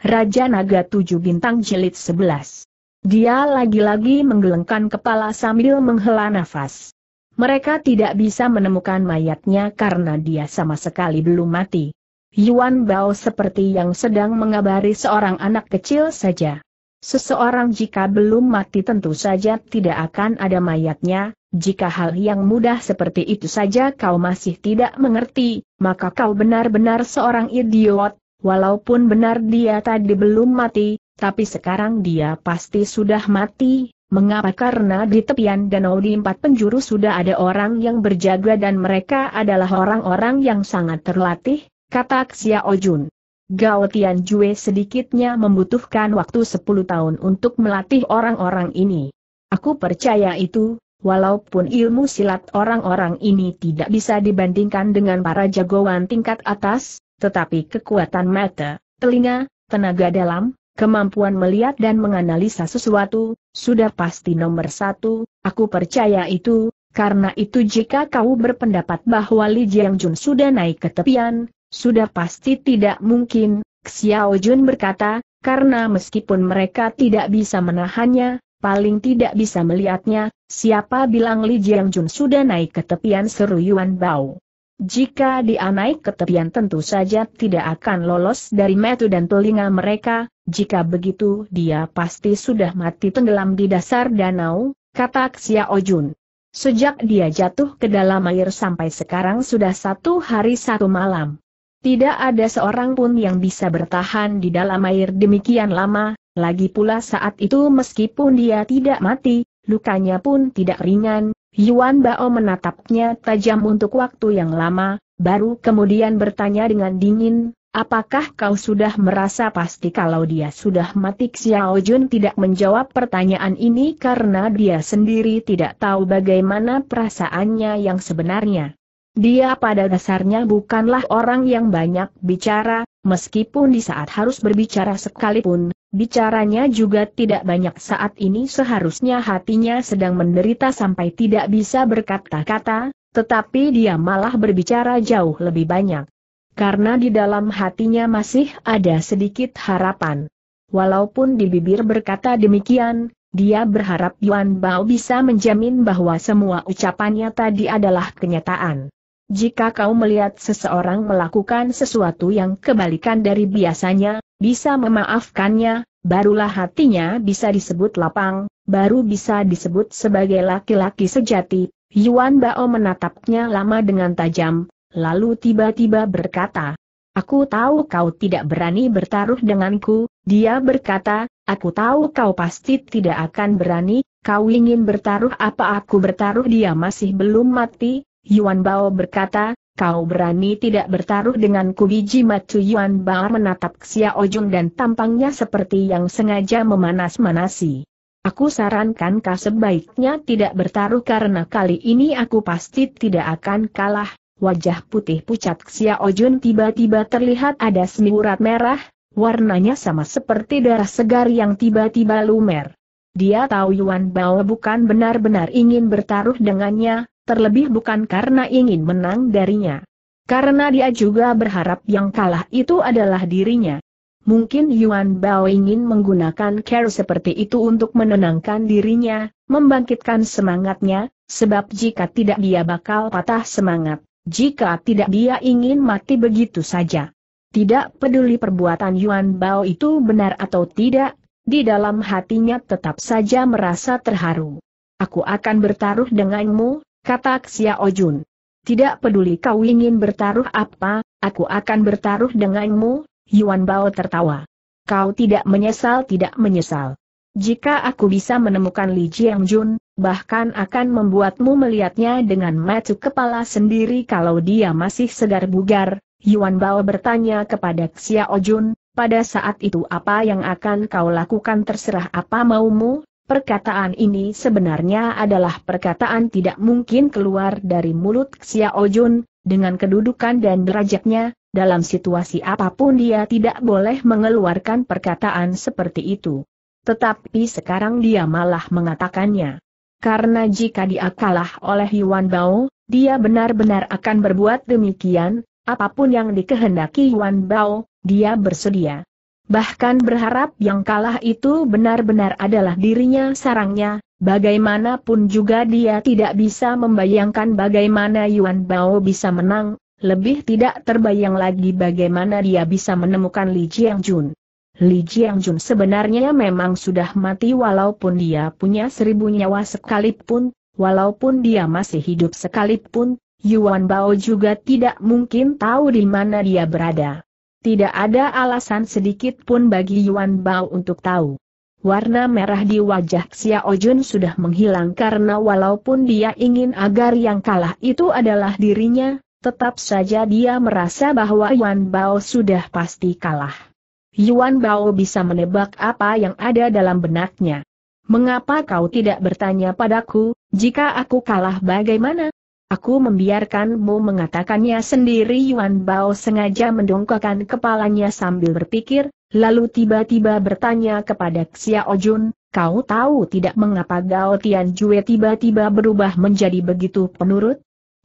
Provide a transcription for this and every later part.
Raja Naga Tujuh Bintang Jilid Sebelas. Dia lagi-lagi menggelengkan kepala sambil menghela nafas. Mereka tidak bisa menemukan mayatnya karena dia sama sekali belum mati. Yuan Bao seperti yang sedang mengabari seorang anak kecil saja. Seseorang jika belum mati tentu saja tidak akan ada mayatnya, jika hal yang mudah seperti itu saja kau masih tidak mengerti, maka kau benar-benar seorang idiot, Walaupun benar dia tadi belum mati, tapi sekarang dia pasti sudah mati, mengapa karena di tepian danau di empat penjuru sudah ada orang yang berjaga dan mereka adalah orang-orang yang sangat terlatih, kata Xia Ojun. Gao Tian Jue sedikitnya membutuhkan waktu 10 tahun untuk melatih orang-orang ini. Aku percaya itu, walaupun ilmu silat orang-orang ini tidak bisa dibandingkan dengan para jagoan tingkat atas, tetapi kekuatan mata, telinga, tenaga dalam, kemampuan melihat dan menganalisa sesuatu, sudah pasti nomor satu, aku percaya itu, karena itu jika kau berpendapat bahwa Li Jiang Jun sudah naik ke tepian, sudah pasti tidak mungkin, Xiao Jun berkata, karena meskipun mereka tidak bisa menahannya, paling tidak bisa melihatnya, siapa bilang Li Jiang Jun sudah naik ke tepian seru Yuan Bao. Jika dia naik ke tepian tentu saja tidak akan lolos dari metu dan telinga mereka, jika begitu dia pasti sudah mati tenggelam di dasar danau, kata Xia Ojun. Sejak dia jatuh ke dalam air sampai sekarang sudah satu hari satu malam. Tidak ada seorang pun yang bisa bertahan di dalam air demikian lama, lagi pula saat itu meskipun dia tidak mati, lukanya pun tidak ringan, Yuan Bao menatapnya tajam untuk waktu yang lama, baru kemudian bertanya dengan dingin, apakah kau sudah merasa pasti kalau dia sudah mati Xiao Jun tidak menjawab pertanyaan ini karena dia sendiri tidak tahu bagaimana perasaannya yang sebenarnya. Dia pada dasarnya bukanlah orang yang banyak bicara, meskipun di saat harus berbicara sekalipun, bicaranya juga tidak banyak saat ini seharusnya hatinya sedang menderita sampai tidak bisa berkata-kata, tetapi dia malah berbicara jauh lebih banyak. Karena di dalam hatinya masih ada sedikit harapan. Walaupun di bibir berkata demikian, dia berharap Yuan Bao bisa menjamin bahwa semua ucapannya tadi adalah kenyataan. Jika kau melihat seseorang melakukan sesuatu yang kebalikan dari biasanya, bisa memaafkannya, barulah hatinya bisa disebut lapang, baru bisa disebut sebagai laki-laki sejati. Yuan Bao menatapnya lama dengan tajam, lalu tiba-tiba berkata, Aku tahu kau tidak berani bertaruh denganku, dia berkata, aku tahu kau pasti tidak akan berani, kau ingin bertaruh apa aku bertaruh dia masih belum mati, Yuan Bao berkata, kau berani tidak bertaruh denganku biji macu Yuan Bao menatap Xiao Jun dan tampangnya seperti yang sengaja memanas-manasi. Aku sarankan kau sebaiknya tidak bertaruh karena kali ini aku pasti tidak akan kalah. Wajah putih pucat Xiao Ojun tiba-tiba terlihat ada semburat merah, warnanya sama seperti darah segar yang tiba-tiba lumer. Dia tahu Yuan Bao bukan benar-benar ingin bertaruh dengannya, terlebih bukan karena ingin menang darinya. Karena dia juga berharap yang kalah itu adalah dirinya. Mungkin Yuan Bao ingin menggunakan care seperti itu untuk menenangkan dirinya, membangkitkan semangatnya, sebab jika tidak dia bakal patah semangat, jika tidak dia ingin mati begitu saja. Tidak peduli perbuatan Yuan Bao itu benar atau tidak, di dalam hatinya tetap saja merasa terharu. Aku akan bertaruh denganmu, kata Xia Ojun. Tidak peduli kau ingin bertaruh apa, aku akan bertaruh denganmu, Yuan Bao tertawa. Kau tidak menyesal tidak menyesal. Jika aku bisa menemukan Li Jiang Jun, bahkan akan membuatmu melihatnya dengan mata kepala sendiri kalau dia masih segar bugar, Yuan Bao bertanya kepada Xia Ojun, pada saat itu apa yang akan kau lakukan terserah apa maumu, Perkataan ini sebenarnya adalah perkataan tidak mungkin keluar dari mulut Xiao Jun, dengan kedudukan dan derajatnya, dalam situasi apapun dia tidak boleh mengeluarkan perkataan seperti itu. Tetapi sekarang dia malah mengatakannya. Karena jika dia kalah oleh Yuan Bao, dia benar-benar akan berbuat demikian, apapun yang dikehendaki Yuan Bao, dia bersedia bahkan berharap yang kalah itu benar-benar adalah dirinya sarangnya, bagaimanapun juga dia tidak bisa membayangkan bagaimana Yuan Bao bisa menang, lebih tidak terbayang lagi bagaimana dia bisa menemukan Li Jun. Li Jun sebenarnya memang sudah mati walaupun dia punya seribu nyawa sekalipun, walaupun dia masih hidup sekalipun, Yuan Bao juga tidak mungkin tahu di mana dia berada. Tidak ada alasan sedikit pun bagi Yuan Bao untuk tahu. Warna merah di wajah Xiao Jun sudah menghilang karena walaupun dia ingin agar yang kalah itu adalah dirinya, tetap saja dia merasa bahwa Yuan Bao sudah pasti kalah. Yuan Bao bisa menebak apa yang ada dalam benaknya. Mengapa kau tidak bertanya padaku, jika aku kalah bagaimana? Aku membiarkanmu mengatakannya sendiri Yuan Bao sengaja mendongkakkan kepalanya sambil berpikir, lalu tiba-tiba bertanya kepada Xiao Jun, kau tahu tidak mengapa Gao Jue tiba-tiba berubah menjadi begitu penurut?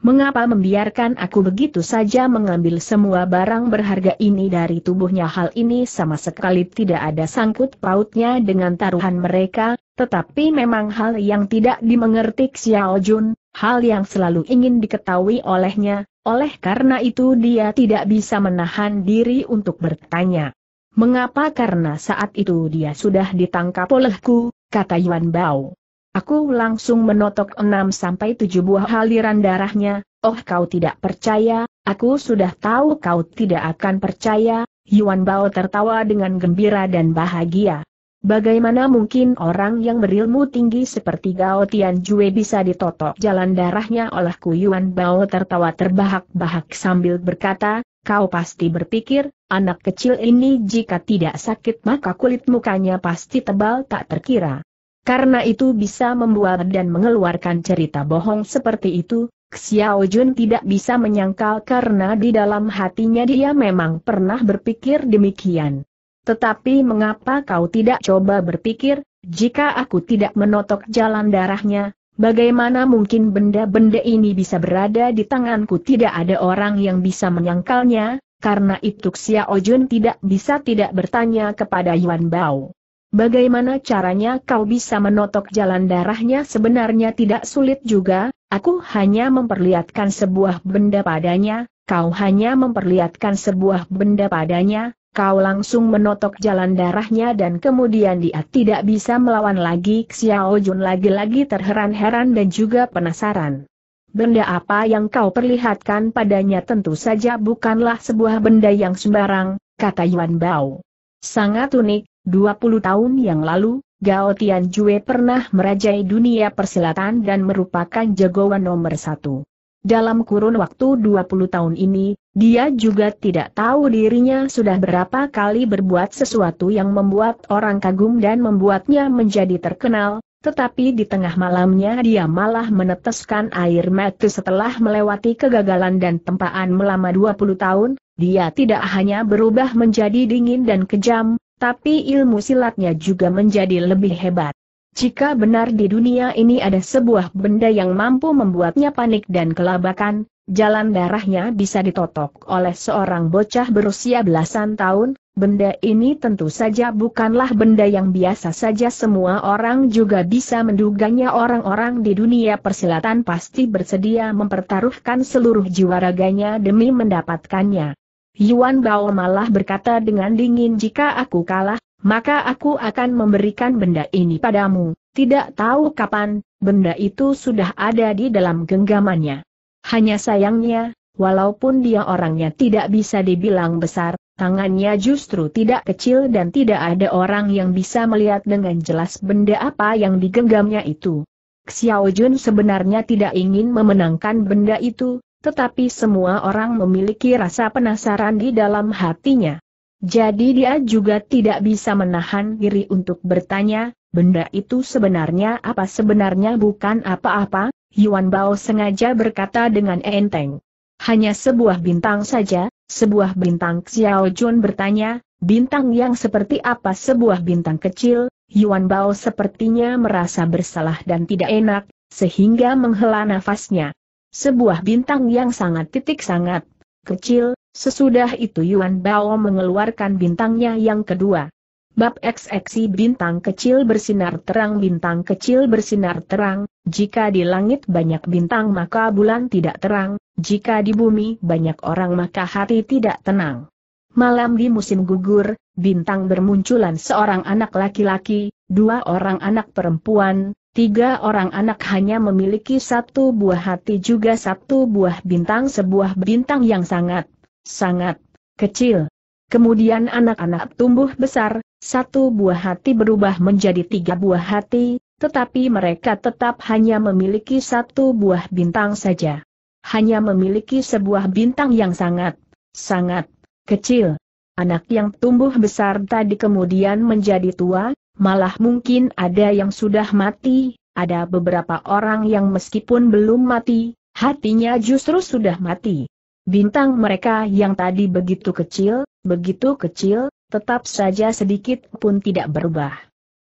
Mengapa membiarkan aku begitu saja mengambil semua barang berharga ini dari tubuhnya hal ini sama sekali tidak ada sangkut pautnya dengan taruhan mereka, tetapi memang hal yang tidak dimengerti Xiao Jun, hal yang selalu ingin diketahui olehnya, oleh karena itu dia tidak bisa menahan diri untuk bertanya. Mengapa karena saat itu dia sudah ditangkap olehku, kata Yuan Bao. Aku langsung menotok enam sampai tujuh buah aliran darahnya, oh kau tidak percaya, aku sudah tahu kau tidak akan percaya, Yuan Bao tertawa dengan gembira dan bahagia. Bagaimana mungkin orang yang berilmu tinggi seperti Gao Tian Jue bisa ditotok jalan darahnya oleh Yuan Bao tertawa terbahak-bahak sambil berkata, kau pasti berpikir, anak kecil ini jika tidak sakit maka kulit mukanya pasti tebal tak terkira. Karena itu bisa membuat dan mengeluarkan cerita bohong seperti itu, Xiao Jun tidak bisa menyangkal karena di dalam hatinya dia memang pernah berpikir demikian. Tetapi mengapa kau tidak coba berpikir, jika aku tidak menotok jalan darahnya, Bagaimana mungkin benda-benda ini bisa berada di tanganku tidak ada orang yang bisa menyangkalnya, karena itu Xiao Jun tidak bisa tidak bertanya kepada Yuan Bao. Bagaimana caranya kau bisa menotok jalan darahnya sebenarnya tidak sulit juga, aku hanya memperlihatkan sebuah benda padanya, kau hanya memperlihatkan sebuah benda padanya, kau langsung menotok jalan darahnya dan kemudian dia tidak bisa melawan lagi Xiao Jun lagi-lagi terheran-heran dan juga penasaran. Benda apa yang kau perlihatkan padanya tentu saja bukanlah sebuah benda yang sembarang, kata Yuan Bao. Sangat unik, 20 tahun yang lalu, Gao Jue pernah merajai dunia persilatan dan merupakan jagoan nomor satu. Dalam kurun waktu 20 tahun ini, dia juga tidak tahu dirinya sudah berapa kali berbuat sesuatu yang membuat orang kagum dan membuatnya menjadi terkenal, tetapi di tengah malamnya dia malah meneteskan air mata setelah melewati kegagalan dan tempaan melama 20 tahun, dia tidak hanya berubah menjadi dingin dan kejam, tapi ilmu silatnya juga menjadi lebih hebat. Jika benar di dunia ini ada sebuah benda yang mampu membuatnya panik dan kelabakan, jalan darahnya bisa ditotok oleh seorang bocah berusia belasan tahun, benda ini tentu saja bukanlah benda yang biasa saja semua orang juga bisa menduganya orang-orang di dunia persilatan pasti bersedia mempertaruhkan seluruh jiwa raganya demi mendapatkannya. Yuan Bao malah berkata dengan dingin jika aku kalah, maka aku akan memberikan benda ini padamu. Tidak tahu kapan, benda itu sudah ada di dalam genggamannya. Hanya sayangnya, walaupun dia orangnya tidak bisa dibilang besar, tangannya justru tidak kecil dan tidak ada orang yang bisa melihat dengan jelas benda apa yang digenggamnya itu. Xiao Jun sebenarnya tidak ingin memenangkan benda itu, tetapi semua orang memiliki rasa penasaran di dalam hatinya. Jadi dia juga tidak bisa menahan diri untuk bertanya, benda itu sebenarnya apa sebenarnya bukan apa-apa, Yuan Bao sengaja berkata dengan enteng. Hanya sebuah bintang saja, sebuah bintang Xiao Jun bertanya, bintang yang seperti apa sebuah bintang kecil, Yuan Bao sepertinya merasa bersalah dan tidak enak, sehingga menghela nafasnya. Sebuah bintang yang sangat titik sangat kecil, sesudah itu Yuan Bao mengeluarkan bintangnya yang kedua. Bab ekseksi bintang kecil bersinar terang bintang kecil bersinar terang, jika di langit banyak bintang maka bulan tidak terang, jika di bumi banyak orang maka hari tidak tenang. Malam di musim gugur, bintang bermunculan seorang anak laki-laki, dua orang anak perempuan, Tiga orang anak hanya memiliki satu buah hati juga satu buah bintang sebuah bintang yang sangat, sangat kecil. Kemudian anak-anak tumbuh besar, satu buah hati berubah menjadi tiga buah hati, tetapi mereka tetap hanya memiliki satu buah bintang saja. Hanya memiliki sebuah bintang yang sangat, sangat kecil. Anak yang tumbuh besar tadi kemudian menjadi tua, malah mungkin ada yang sudah mati, ada beberapa orang yang meskipun belum mati, hatinya justru sudah mati. Bintang mereka yang tadi begitu kecil, begitu kecil, tetap saja sedikit pun tidak berubah.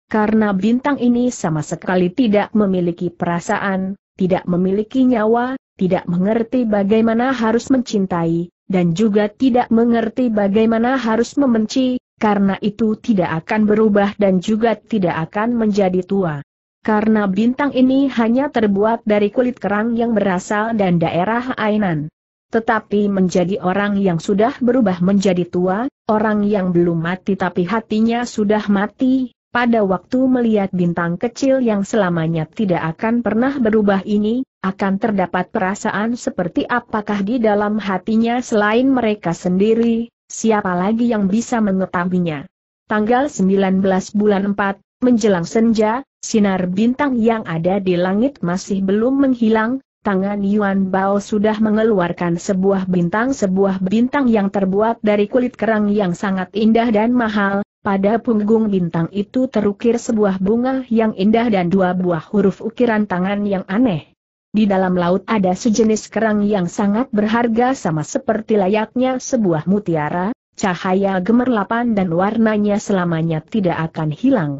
Karena bintang ini sama sekali tidak memiliki perasaan, tidak memiliki nyawa, tidak mengerti bagaimana harus mencintai, dan juga tidak mengerti bagaimana harus membenci, karena itu tidak akan berubah dan juga tidak akan menjadi tua. Karena bintang ini hanya terbuat dari kulit kerang yang berasal dan daerah Ainan. Tetapi menjadi orang yang sudah berubah menjadi tua, orang yang belum mati tapi hatinya sudah mati, pada waktu melihat bintang kecil yang selamanya tidak akan pernah berubah ini, akan terdapat perasaan seperti apakah di dalam hatinya selain mereka sendiri, siapa lagi yang bisa mengetahuinya. Tanggal 19 bulan 4, menjelang senja, sinar bintang yang ada di langit masih belum menghilang, tangan Yuan Bao sudah mengeluarkan sebuah bintang sebuah bintang yang terbuat dari kulit kerang yang sangat indah dan mahal, pada punggung bintang itu terukir sebuah bunga yang indah dan dua buah huruf ukiran tangan yang aneh. Di dalam laut ada sejenis kerang yang sangat berharga sama seperti layaknya sebuah mutiara, cahaya gemerlapan dan warnanya selamanya tidak akan hilang.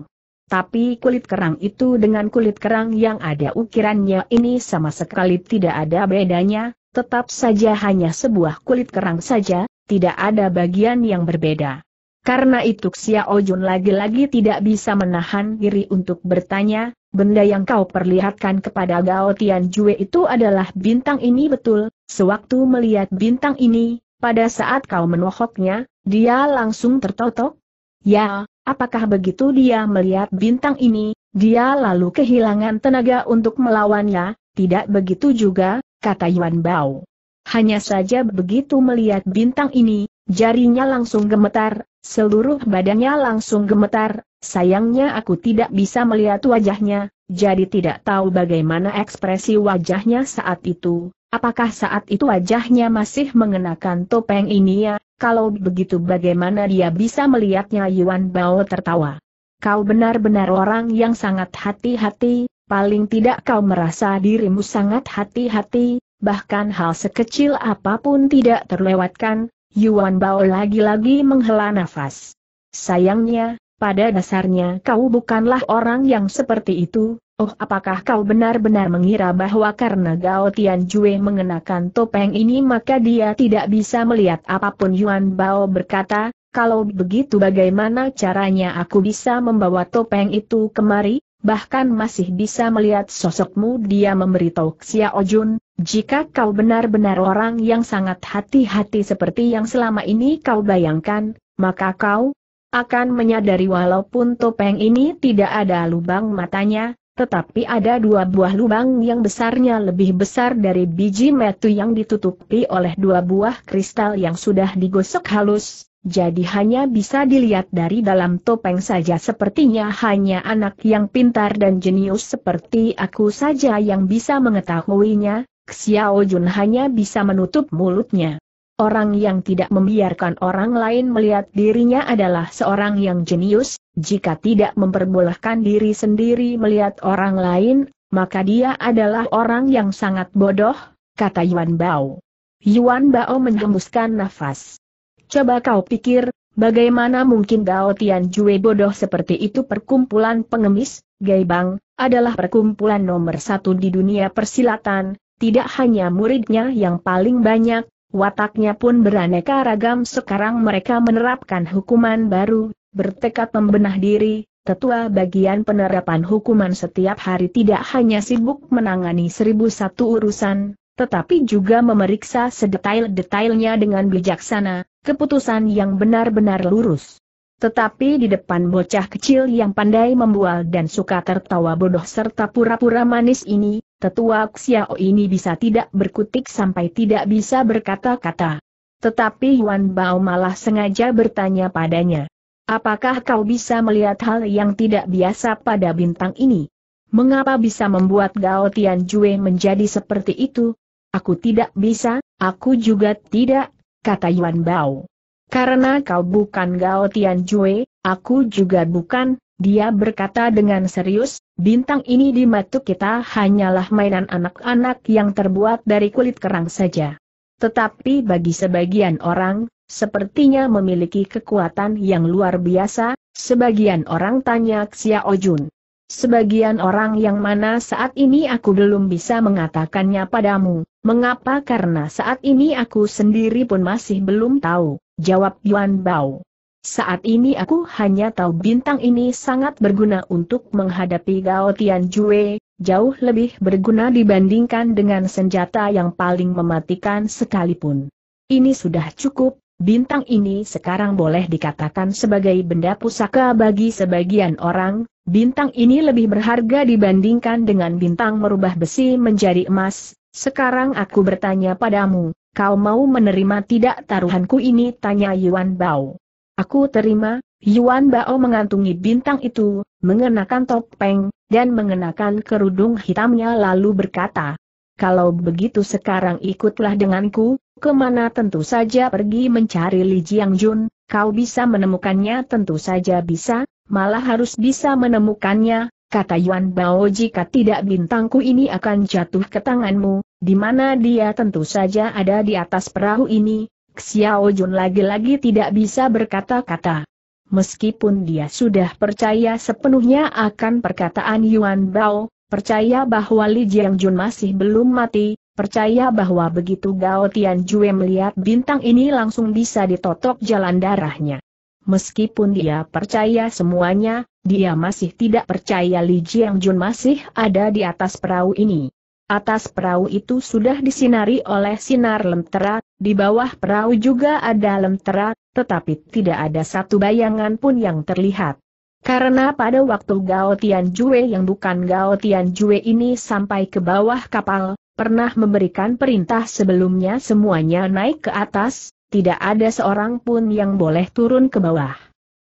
Tapi kulit kerang itu dengan kulit kerang yang ada ukirannya ini sama sekali tidak ada bedanya, tetap saja hanya sebuah kulit kerang saja, tidak ada bagian yang berbeda. Karena itu Xiao Ojun lagi-lagi tidak bisa menahan diri untuk bertanya, benda yang kau perlihatkan kepada Gao Jue itu adalah bintang ini betul, sewaktu melihat bintang ini, pada saat kau menohoknya, dia langsung tertotok? Ya, apakah begitu dia melihat bintang ini, dia lalu kehilangan tenaga untuk melawannya, tidak begitu juga, kata Yuan Bao. Hanya saja begitu melihat bintang ini, jarinya langsung gemetar, seluruh badannya langsung gemetar, Sayangnya aku tidak bisa melihat wajahnya, jadi tidak tahu bagaimana ekspresi wajahnya saat itu, apakah saat itu wajahnya masih mengenakan topeng ini ya, kalau begitu bagaimana dia bisa melihatnya Yuan Bao tertawa. Kau benar-benar orang yang sangat hati-hati, paling tidak kau merasa dirimu sangat hati-hati, bahkan hal sekecil apapun tidak terlewatkan, Yuan Bao lagi-lagi menghela nafas. Sayangnya, pada dasarnya kau bukanlah orang yang seperti itu, oh apakah kau benar-benar mengira bahwa karena Gao Jue mengenakan topeng ini maka dia tidak bisa melihat apapun Yuan Bao berkata, kalau begitu bagaimana caranya aku bisa membawa topeng itu kemari, bahkan masih bisa melihat sosokmu dia memberitahu Xia Ojun, jika kau benar-benar orang yang sangat hati-hati seperti yang selama ini kau bayangkan, maka kau, akan menyadari walaupun topeng ini tidak ada lubang matanya, tetapi ada dua buah lubang yang besarnya lebih besar dari biji metu yang ditutupi oleh dua buah kristal yang sudah digosok halus, jadi hanya bisa dilihat dari dalam topeng saja sepertinya hanya anak yang pintar dan jenius seperti aku saja yang bisa mengetahuinya, Xiao Jun hanya bisa menutup mulutnya. Orang yang tidak membiarkan orang lain melihat dirinya adalah seorang yang jenius, jika tidak memperbolehkan diri sendiri melihat orang lain, maka dia adalah orang yang sangat bodoh, kata Yuan Bao. Yuan Bao menghembuskan nafas. Coba kau pikir, bagaimana mungkin Gao Tian Jue bodoh seperti itu perkumpulan pengemis, Bang, adalah perkumpulan nomor satu di dunia persilatan, tidak hanya muridnya yang paling banyak, Wataknya pun beraneka ragam sekarang mereka menerapkan hukuman baru, bertekad membenah diri, Tetua bagian penerapan hukuman setiap hari tidak hanya sibuk menangani seribu satu urusan, tetapi juga memeriksa sedetail-detailnya dengan bijaksana, keputusan yang benar-benar lurus. Tetapi di depan bocah kecil yang pandai membual dan suka tertawa bodoh serta pura-pura manis ini, tetua Xiao ini bisa tidak berkutik sampai tidak bisa berkata-kata. Tetapi Yuan Bao malah sengaja bertanya padanya. Apakah kau bisa melihat hal yang tidak biasa pada bintang ini? Mengapa bisa membuat Gao Tian Jue menjadi seperti itu? Aku tidak bisa, aku juga tidak, kata Yuan Bao. Karena kau bukan Gao Tian Jue, aku juga bukan, dia berkata dengan serius, bintang ini di mata kita hanyalah mainan anak-anak yang terbuat dari kulit kerang saja. Tetapi bagi sebagian orang, sepertinya memiliki kekuatan yang luar biasa, sebagian orang tanya Xia Ojun. Sebagian orang yang mana saat ini aku belum bisa mengatakannya padamu, mengapa karena saat ini aku sendiri pun masih belum tahu, jawab Yuan Bao. Saat ini aku hanya tahu bintang ini sangat berguna untuk menghadapi Gao Tian Jue, jauh lebih berguna dibandingkan dengan senjata yang paling mematikan sekalipun. Ini sudah cukup, bintang ini sekarang boleh dikatakan sebagai benda pusaka bagi sebagian orang, bintang ini lebih berharga dibandingkan dengan bintang merubah besi menjadi emas. Sekarang aku bertanya padamu, kau mau menerima tidak taruhanku ini? Tanya Yuan Bao. Aku terima, Yuan Bao mengantungi bintang itu, mengenakan topeng, dan mengenakan kerudung hitamnya lalu berkata, Kalau begitu sekarang ikutlah denganku, kemana tentu saja pergi mencari Li Jiang Jun, kau bisa menemukannya tentu saja bisa, malah harus bisa menemukannya, kata Yuan Bao jika tidak bintangku ini akan jatuh ke tanganmu, di mana dia tentu saja ada di atas perahu ini, Xiao Jun lagi-lagi tidak bisa berkata-kata. Meskipun dia sudah percaya sepenuhnya akan perkataan Yuan Bao, percaya bahwa Li Jiang Jun masih belum mati, percaya bahwa begitu Gao Tian Jue melihat bintang ini langsung bisa ditotok jalan darahnya. Meskipun dia percaya semuanya, dia masih tidak percaya Li Jiang Jun masih ada di atas perahu ini. Atas perahu itu sudah disinari oleh sinar lentera, di bawah perahu juga ada lentera, tetapi tidak ada satu bayangan pun yang terlihat. Karena pada waktu Gao Tianjue yang bukan Gao Tianjue ini sampai ke bawah kapal, pernah memberikan perintah sebelumnya semuanya naik ke atas, tidak ada seorang pun yang boleh turun ke bawah.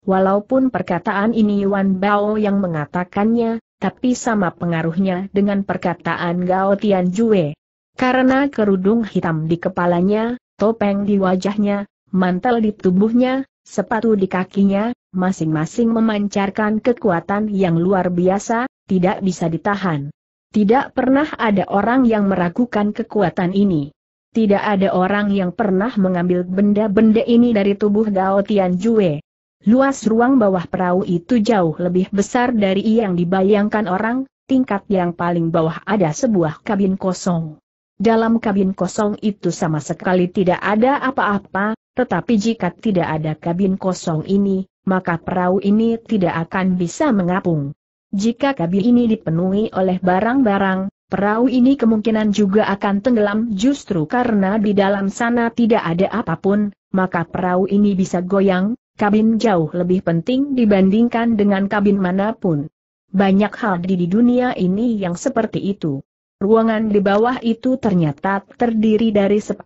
Walaupun perkataan ini Wan Bao yang mengatakannya, tapi sama pengaruhnya dengan perkataan Gao Jue. Karena kerudung hitam di kepalanya, topeng di wajahnya, mantel di tubuhnya, sepatu di kakinya, masing-masing memancarkan kekuatan yang luar biasa, tidak bisa ditahan. Tidak pernah ada orang yang meragukan kekuatan ini. Tidak ada orang yang pernah mengambil benda-benda ini dari tubuh Gao Jue. Luas ruang bawah perahu itu jauh lebih besar dari yang dibayangkan orang, tingkat yang paling bawah ada sebuah kabin kosong. Dalam kabin kosong itu sama sekali tidak ada apa-apa, tetapi jika tidak ada kabin kosong ini, maka perahu ini tidak akan bisa mengapung. Jika kabin ini dipenuhi oleh barang-barang, perahu ini kemungkinan juga akan tenggelam justru karena di dalam sana tidak ada apapun, maka perahu ini bisa goyang, kabin jauh lebih penting dibandingkan dengan kabin manapun. Banyak hal di dunia ini yang seperti itu. Ruangan di bawah itu ternyata terdiri dari 10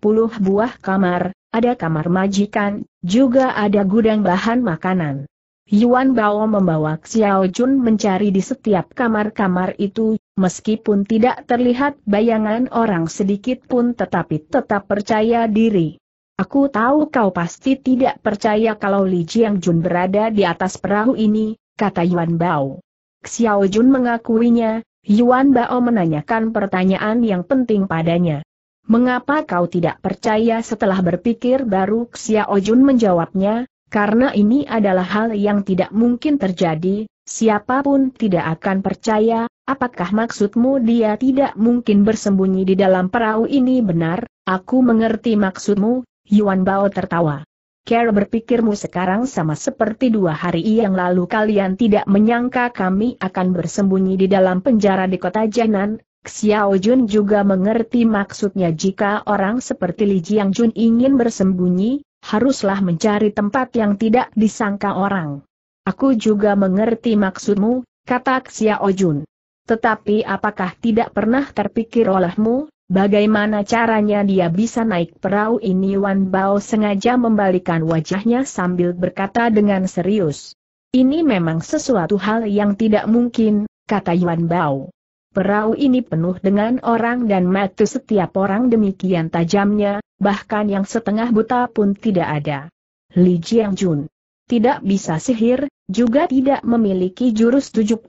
buah kamar, ada kamar majikan, juga ada gudang bahan makanan. Yuan Bao membawa Xiao Jun mencari di setiap kamar-kamar itu, meskipun tidak terlihat bayangan orang sedikit pun tetapi tetap percaya diri. Aku tahu kau pasti tidak percaya kalau Li Jiang Jun berada di atas perahu ini, kata Yuan Bao. Xiao Jun mengakuinya, Yuan Bao menanyakan pertanyaan yang penting padanya. Mengapa kau tidak percaya setelah berpikir baru Xiao Jun menjawabnya, karena ini adalah hal yang tidak mungkin terjadi, siapapun tidak akan percaya, apakah maksudmu dia tidak mungkin bersembunyi di dalam perahu ini benar, aku mengerti maksudmu, Yuan Bao tertawa. Care berpikirmu sekarang sama seperti dua hari yang lalu kalian tidak menyangka kami akan bersembunyi di dalam penjara di kota Jianan, Xiao Jun juga mengerti maksudnya jika orang seperti Li Jiang Jun ingin bersembunyi, haruslah mencari tempat yang tidak disangka orang. Aku juga mengerti maksudmu, kata Xiao Jun. Tetapi apakah tidak pernah terpikir olehmu, Bagaimana caranya dia bisa naik perahu ini Wan Bao sengaja membalikan wajahnya sambil berkata dengan serius. Ini memang sesuatu hal yang tidak mungkin, kata Yuan Bao. Perahu ini penuh dengan orang dan mati setiap orang demikian tajamnya, bahkan yang setengah buta pun tidak ada. Li Jun tidak bisa sihir, juga tidak memiliki jurus 72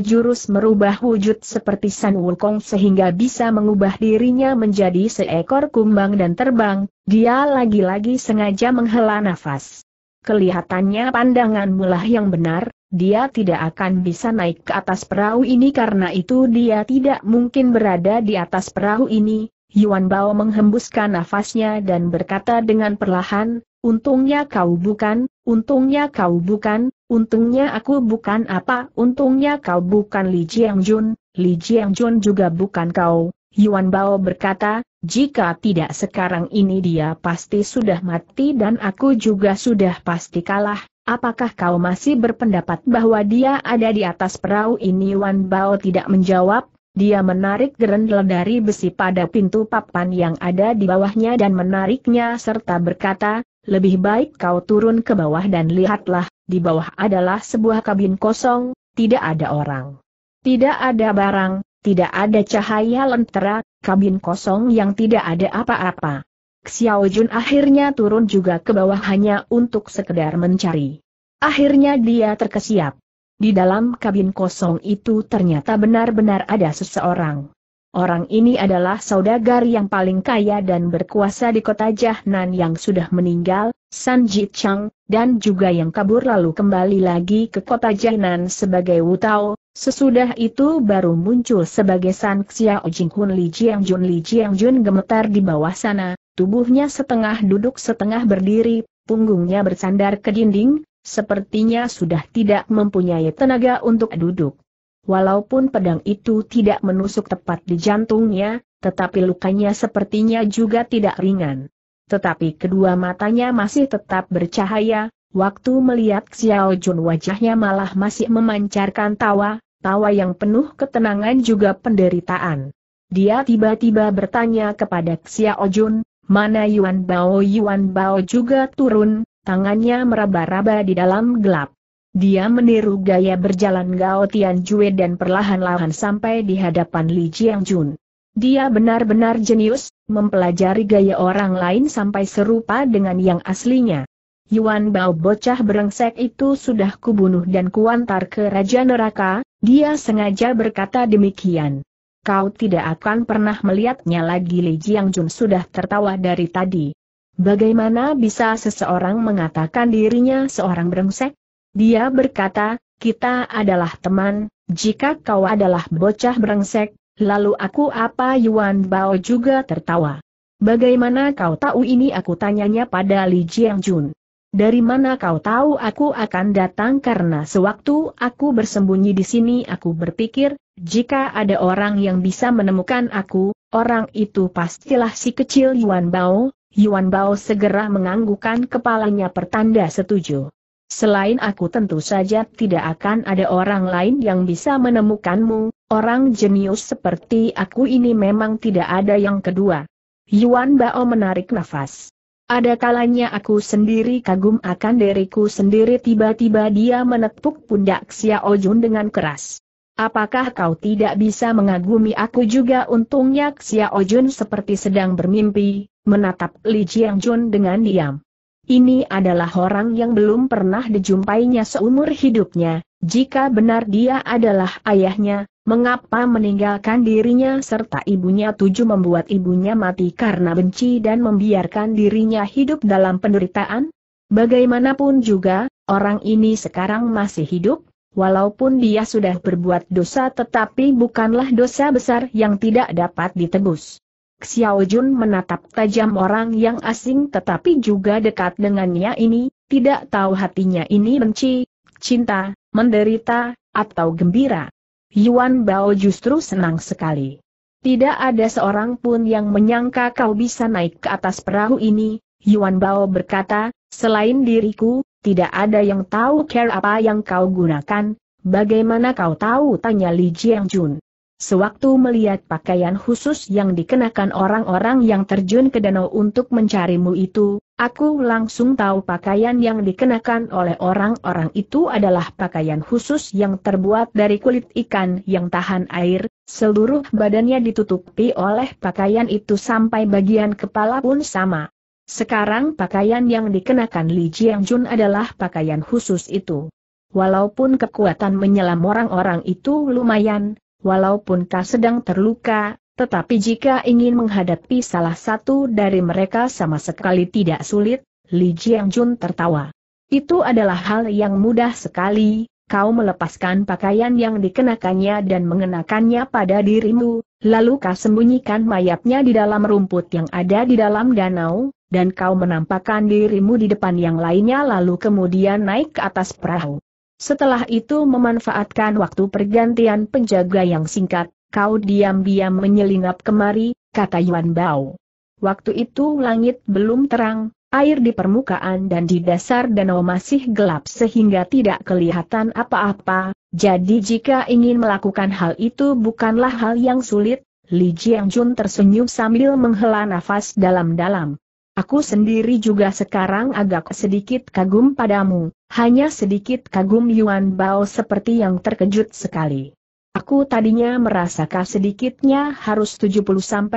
jurus merubah wujud seperti San Wukong sehingga bisa mengubah dirinya menjadi seekor kumbang dan terbang, dia lagi-lagi sengaja menghela nafas. Kelihatannya pandangan mulah yang benar, dia tidak akan bisa naik ke atas perahu ini karena itu dia tidak mungkin berada di atas perahu ini, Yuan Bao menghembuskan nafasnya dan berkata dengan perlahan, Untungnya kau bukan, untungnya kau bukan, untungnya aku bukan apa, untungnya kau bukan Li Jiang Jun, Li Jiang Jun juga bukan kau. Yuan Bao berkata, jika tidak sekarang ini dia pasti sudah mati dan aku juga sudah pasti kalah, apakah kau masih berpendapat bahwa dia ada di atas perahu ini Yuan Bao tidak menjawab, dia menarik gerendel dari besi pada pintu papan yang ada di bawahnya dan menariknya serta berkata, lebih baik kau turun ke bawah dan lihatlah, di bawah adalah sebuah kabin kosong, tidak ada orang. Tidak ada barang, tidak ada cahaya lentera, kabin kosong yang tidak ada apa-apa. Xiao Jun akhirnya turun juga ke bawah hanya untuk sekedar mencari. Akhirnya dia terkesiap. Di dalam kabin kosong itu ternyata benar-benar ada seseorang. Orang ini adalah saudagar yang paling kaya dan berkuasa di kota Jahnan yang sudah meninggal, San Ji Chang, dan juga yang kabur lalu kembali lagi ke kota Jahnan sebagai Wutao, sesudah itu baru muncul sebagai San Xiao Jing Hun Li Jiang Jun Li Jiang Jun gemetar di bawah sana, tubuhnya setengah duduk setengah berdiri, punggungnya bersandar ke dinding, Sepertinya sudah tidak mempunyai tenaga untuk duduk. Walaupun pedang itu tidak menusuk tepat di jantungnya, tetapi lukanya sepertinya juga tidak ringan. Tetapi kedua matanya masih tetap bercahaya, waktu melihat Xiao Jun wajahnya malah masih memancarkan tawa, tawa yang penuh ketenangan juga penderitaan. Dia tiba-tiba bertanya kepada Xiao Jun, mana Yuan Bao Yuan Bao juga turun, tangannya meraba-raba di dalam gelap. Dia meniru gaya berjalan Gao Jue dan perlahan-lahan sampai di hadapan Li Jiang Jun. Dia benar-benar jenius, mempelajari gaya orang lain sampai serupa dengan yang aslinya. Yuan Bao bocah berengsek itu sudah kubunuh dan kuantar ke Raja Neraka, dia sengaja berkata demikian. Kau tidak akan pernah melihatnya lagi Li Jiang Jun sudah tertawa dari tadi. Bagaimana bisa seseorang mengatakan dirinya seorang brengsek? Dia berkata, kita adalah teman, jika kau adalah bocah brengsek, lalu aku apa Yuan Bao juga tertawa. Bagaimana kau tahu ini aku tanyanya pada Li Jiang Jun. Dari mana kau tahu aku akan datang karena sewaktu aku bersembunyi di sini aku berpikir, jika ada orang yang bisa menemukan aku, orang itu pastilah si kecil Yuan Bao, Yuan Bao segera menganggukkan kepalanya pertanda setuju. Selain aku tentu saja tidak akan ada orang lain yang bisa menemukanmu, orang jenius seperti aku ini memang tidak ada yang kedua. Yuan Bao menarik nafas. Ada kalanya aku sendiri kagum akan diriku sendiri tiba-tiba dia menepuk pundak Xiao Jun dengan keras. Apakah kau tidak bisa mengagumi aku juga untungnya Xiao Jun seperti sedang bermimpi, menatap Li Jiang Jun dengan diam. Ini adalah orang yang belum pernah dijumpainya seumur hidupnya, jika benar dia adalah ayahnya, mengapa meninggalkan dirinya serta ibunya tujuh membuat ibunya mati karena benci dan membiarkan dirinya hidup dalam penderitaan? Bagaimanapun juga, orang ini sekarang masih hidup, Walaupun dia sudah berbuat dosa tetapi bukanlah dosa besar yang tidak dapat ditebus. Xiao Jun menatap tajam orang yang asing tetapi juga dekat dengannya ini, tidak tahu hatinya ini benci, cinta, menderita, atau gembira. Yuan Bao justru senang sekali. Tidak ada seorang pun yang menyangka kau bisa naik ke atas perahu ini, Yuan Bao berkata, selain diriku, tidak ada yang tahu care apa yang kau gunakan, bagaimana kau tahu tanya Li Jiang Jun. Sewaktu melihat pakaian khusus yang dikenakan orang-orang yang terjun ke danau untuk mencarimu itu, aku langsung tahu pakaian yang dikenakan oleh orang-orang itu adalah pakaian khusus yang terbuat dari kulit ikan yang tahan air, seluruh badannya ditutupi oleh pakaian itu sampai bagian kepala pun sama. Sekarang pakaian yang dikenakan Li Jiang Jun adalah pakaian khusus itu. Walaupun kekuatan menyelam orang-orang itu lumayan, walaupun tak sedang terluka, tetapi jika ingin menghadapi salah satu dari mereka sama sekali tidak sulit, Li Jiang Jun tertawa. Itu adalah hal yang mudah sekali, kau melepaskan pakaian yang dikenakannya dan mengenakannya pada dirimu, lalu kau sembunyikan mayatnya di dalam rumput yang ada di dalam danau, dan kau menampakkan dirimu di depan yang lainnya lalu kemudian naik ke atas perahu. Setelah itu memanfaatkan waktu pergantian penjaga yang singkat, kau diam-diam menyelinap kemari, kata Yuan Bao. Waktu itu langit belum terang, air di permukaan dan di dasar danau masih gelap sehingga tidak kelihatan apa-apa, jadi jika ingin melakukan hal itu bukanlah hal yang sulit, Li Jun tersenyum sambil menghela nafas dalam-dalam. Aku sendiri juga sekarang agak sedikit kagum padamu, hanya sedikit kagum Yuan Bao seperti yang terkejut sekali. Aku tadinya merasakah sedikitnya harus 70-80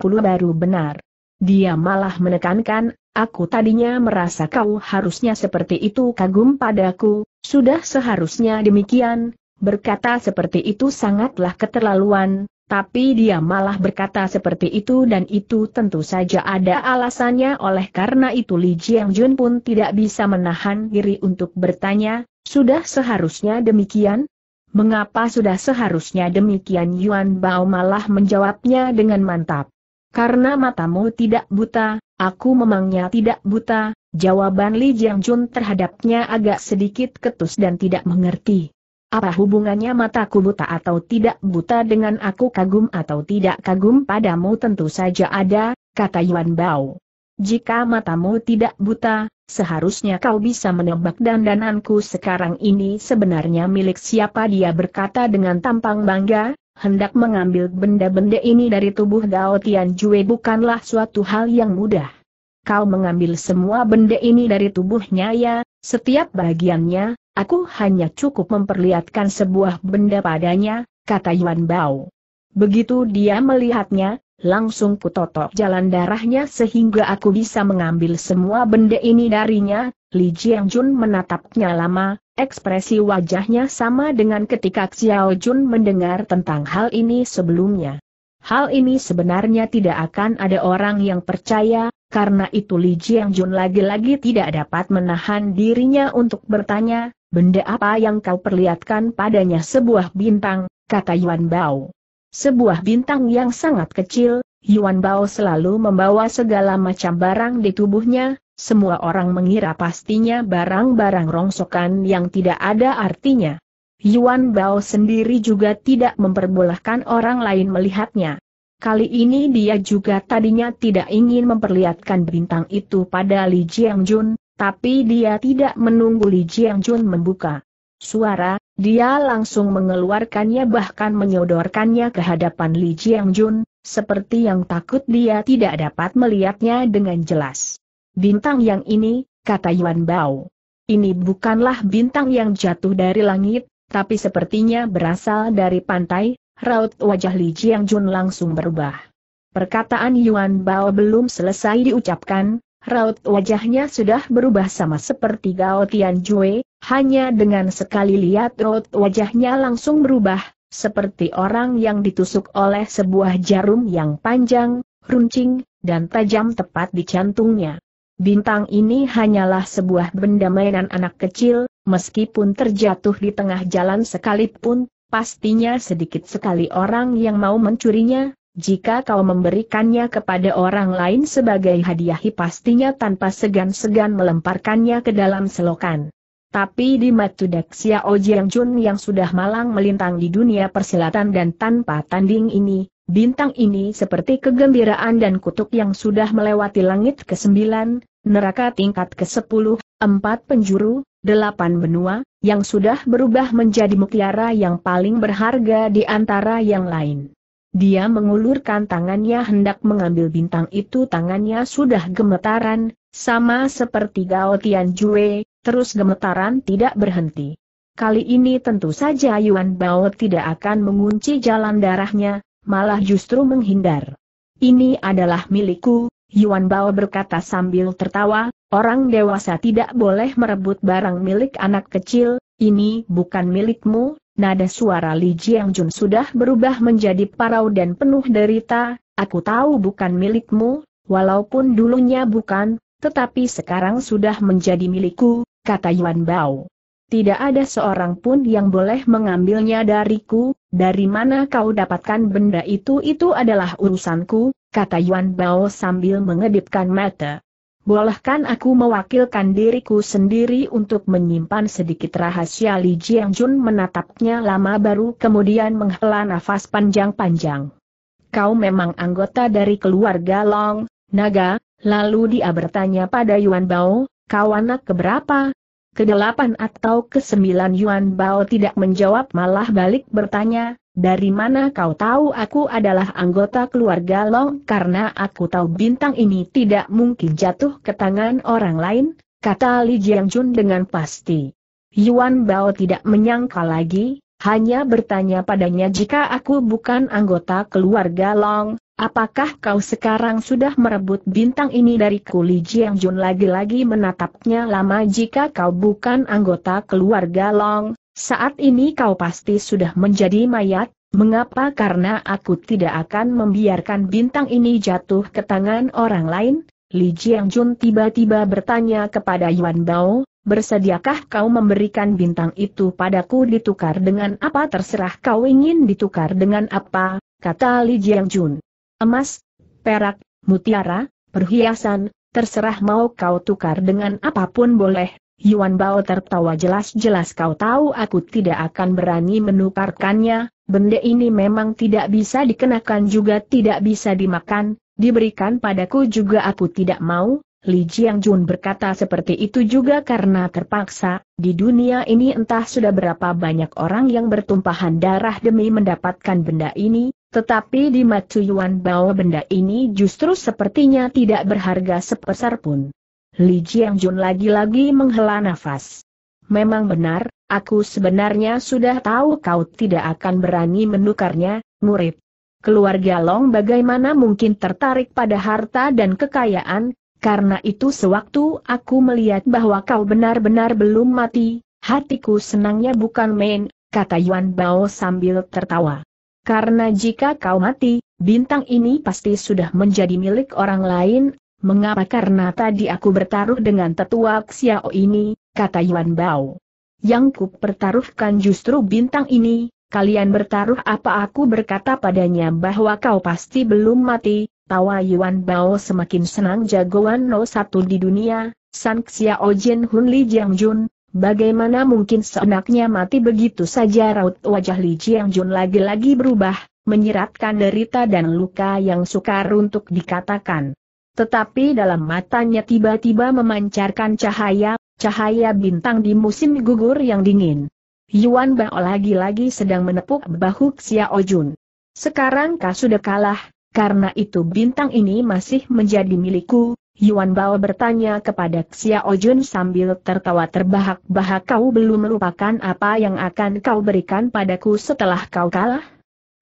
baru benar. Dia malah menekankan, aku tadinya merasa kau harusnya seperti itu kagum padaku, sudah seharusnya demikian, berkata seperti itu sangatlah keterlaluan, tapi dia malah berkata seperti itu dan itu tentu saja ada alasannya oleh karena itu Li Jiang Jun pun tidak bisa menahan diri untuk bertanya, sudah seharusnya demikian? Mengapa sudah seharusnya demikian Yuan Bao malah menjawabnya dengan mantap. Karena matamu tidak buta, aku memangnya tidak buta, jawaban Li Jiang Jun terhadapnya agak sedikit ketus dan tidak mengerti. Apa hubungannya mataku buta atau tidak buta dengan aku kagum atau tidak kagum padamu tentu saja ada, kata Yuan Bao. Jika matamu tidak buta, seharusnya kau bisa menebak dandananku sekarang ini sebenarnya milik siapa dia berkata dengan tampang bangga, hendak mengambil benda-benda ini dari tubuh Gao Jue bukanlah suatu hal yang mudah. Kau mengambil semua benda ini dari tubuhnya ya, setiap bagiannya, Aku hanya cukup memperlihatkan sebuah benda padanya, kata Yuan Bao. Begitu dia melihatnya, langsung kutotok jalan darahnya sehingga aku bisa mengambil semua benda ini darinya, Li Jiang Jun menatapnya lama, ekspresi wajahnya sama dengan ketika Xiao Jun mendengar tentang hal ini sebelumnya. Hal ini sebenarnya tidak akan ada orang yang percaya, karena itu Li Jiang Jun lagi-lagi tidak dapat menahan dirinya untuk bertanya, Benda apa yang kau perlihatkan padanya sebuah bintang, kata Yuan Bao. Sebuah bintang yang sangat kecil, Yuan Bao selalu membawa segala macam barang di tubuhnya, semua orang mengira pastinya barang-barang rongsokan yang tidak ada artinya. Yuan Bao sendiri juga tidak memperbolehkan orang lain melihatnya. Kali ini dia juga tadinya tidak ingin memperlihatkan bintang itu pada Li Jiangjun, tapi dia tidak menunggu Li Jiang Jun membuka suara, dia langsung mengeluarkannya bahkan menyodorkannya ke hadapan Li Jiang Jun, seperti yang takut dia tidak dapat melihatnya dengan jelas. Bintang yang ini, kata Yuan Bao. Ini bukanlah bintang yang jatuh dari langit, tapi sepertinya berasal dari pantai, raut wajah Li Jiang Jun langsung berubah. Perkataan Yuan Bao belum selesai diucapkan, raut wajahnya sudah berubah sama seperti Gao Tianjue, hanya dengan sekali lihat raut wajahnya langsung berubah, seperti orang yang ditusuk oleh sebuah jarum yang panjang, runcing, dan tajam tepat di jantungnya. Bintang ini hanyalah sebuah benda mainan anak kecil, meskipun terjatuh di tengah jalan sekalipun, pastinya sedikit sekali orang yang mau mencurinya, jika kau memberikannya kepada orang lain sebagai hadiah pastinya tanpa segan-segan melemparkannya ke dalam selokan. Tapi di Matudak Xiao Jiang Jun yang sudah malang melintang di dunia persilatan dan tanpa tanding ini, bintang ini seperti kegembiraan dan kutuk yang sudah melewati langit ke sembilan, neraka tingkat ke sepuluh, empat penjuru, delapan benua, yang sudah berubah menjadi mutiara yang paling berharga di antara yang lain. Dia mengulurkan tangannya hendak mengambil bintang itu tangannya sudah gemetaran, sama seperti Gao Tianjue, terus gemetaran tidak berhenti. Kali ini tentu saja Yuan Bao tidak akan mengunci jalan darahnya, malah justru menghindar. Ini adalah milikku, Yuan Bao berkata sambil tertawa, orang dewasa tidak boleh merebut barang milik anak kecil, ini bukan milikmu, Nada suara Li Jiang Jun sudah berubah menjadi parau dan penuh derita, aku tahu bukan milikmu, walaupun dulunya bukan, tetapi sekarang sudah menjadi milikku, kata Yuan Bao. Tidak ada seorang pun yang boleh mengambilnya dariku, dari mana kau dapatkan benda itu itu adalah urusanku, kata Yuan Bao sambil mengedipkan mata bolehkan aku mewakilkan diriku sendiri untuk menyimpan sedikit rahasia Li Jun menatapnya lama baru kemudian menghela nafas panjang-panjang. Kau memang anggota dari keluarga Long, Naga, lalu dia bertanya pada Yuan Bao, kau anak keberapa? Kedelapan atau kesembilan Yuan Bao tidak menjawab malah balik bertanya, dari mana kau tahu aku adalah anggota keluarga Long? Karena aku tahu bintang ini tidak mungkin jatuh ke tangan orang lain, kata Li Jiangjun dengan pasti. Yuan Bao tidak menyangka lagi, hanya bertanya padanya jika aku bukan anggota keluarga Long, Apakah kau sekarang sudah merebut bintang ini dari Kuli Jiang Jun lagi-lagi menatapnya lama jika kau bukan anggota keluarga Long, saat ini kau pasti sudah menjadi mayat, mengapa karena aku tidak akan membiarkan bintang ini jatuh ke tangan orang lain? Li Jiang Jun tiba-tiba bertanya kepada Yuan Bao, bersediakah kau memberikan bintang itu padaku ditukar dengan apa terserah kau ingin ditukar dengan apa, kata Li Jiang Jun emas, perak, mutiara, perhiasan, terserah mau kau tukar dengan apapun boleh. Yuan Bao tertawa jelas-jelas kau tahu aku tidak akan berani menukarkannya, benda ini memang tidak bisa dikenakan juga tidak bisa dimakan, diberikan padaku juga aku tidak mau, Li Jiang Jun berkata seperti itu juga karena terpaksa, di dunia ini entah sudah berapa banyak orang yang bertumpahan darah demi mendapatkan benda ini, tetapi di Matu Yuan bahwa benda ini justru sepertinya tidak berharga sepeser pun. Li Jiang Jun lagi-lagi menghela nafas. Memang benar, aku sebenarnya sudah tahu kau tidak akan berani menukarnya, murid. Keluarga Long bagaimana mungkin tertarik pada harta dan kekayaan, karena itu sewaktu aku melihat bahwa kau benar-benar belum mati, hatiku senangnya bukan main, kata Yuan Bao sambil tertawa. Karena jika kau mati, bintang ini pasti sudah menjadi milik orang lain, mengapa karena tadi aku bertaruh dengan tetua Xiao ini, kata Yuan Bao. Yang ku pertaruhkan justru bintang ini, kalian bertaruh apa aku berkata padanya bahwa kau pasti belum mati, tawa Yuan Bao semakin senang jagoan no satu di dunia, San Xiao Jin Hun Li Jiang Jun, Bagaimana mungkin seenaknya mati begitu saja raut wajah Li yang Jun lagi-lagi berubah, menyiratkan derita dan luka yang sukar untuk dikatakan. Tetapi dalam matanya tiba-tiba memancarkan cahaya, cahaya bintang di musim gugur yang dingin. Yuan Bao lagi-lagi sedang menepuk bahu Xiao Jun. Sekarang kau sudah kalah, karena itu bintang ini masih menjadi milikku, Yuan Bao bertanya kepada Xiao Jun sambil tertawa terbahak-bahak kau belum melupakan apa yang akan kau berikan padaku setelah kau kalah?